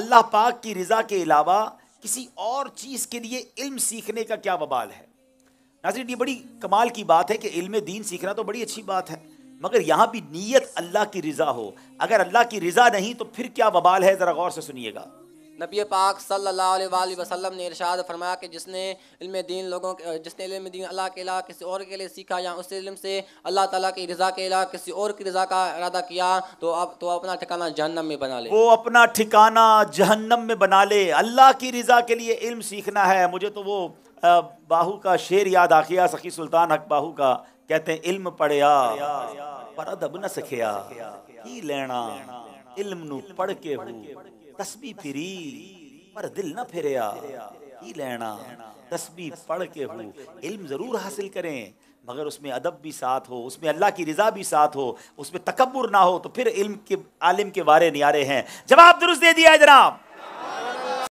अल्लाह पाक की रज़ा के अलावा किसी और चीज़ के लिए इल्म सीखने का क्या बबाल है नाजरीन ये बड़ी कमाल की बात है कि इल्म दीन सीखना तो बड़ी अच्छी बात है मगर यहाँ भी नीयत अल्लाह की रज़ा हो अगर अल्लाह की रज़ा नहीं तो फिर क्या बबाल है ज़रा गौर से सुनिएगा नबी पाक सल्लल्लाहु अलैहि वसल्लम ने इरशाद फरमाया कि जिसने इल्म दीन लोगों के जिसने इल्म दीन अल्लाह के अला किसी और के लिए सीखा या उस इल्म से अल्लाह ताला की रज़ा के अला किसी और की रज़ा का इरादा किया तो अब तो अपना ठिकाना जहन्नम में बना ले वो अपना ठिकाना जहन्नम में बना ले अल्लाह की रज़ा के लिए इल्म सीखना है मुझे तो वो बाहू का शेर याद आ गया सखी सुल्तान हक बाहू का कहते हैं इल्म पढ़िया पर अदब न सखिया की लेना इल्म नु पढ़ के हो तस्बी फिरी पर दिल न फिरया ही लेना तस्बी पढ़ के हो इल्म ज़रूर हासिल करें मगर उसमें अदब भी साथ हो उसमें अल्लाह की रज़ा भी साथ हो उसमें तकबर ना हो तो फिर इल्म के आलिम के वारे नियारे हैं जवाब दुरुस्त दे दिया है जनाब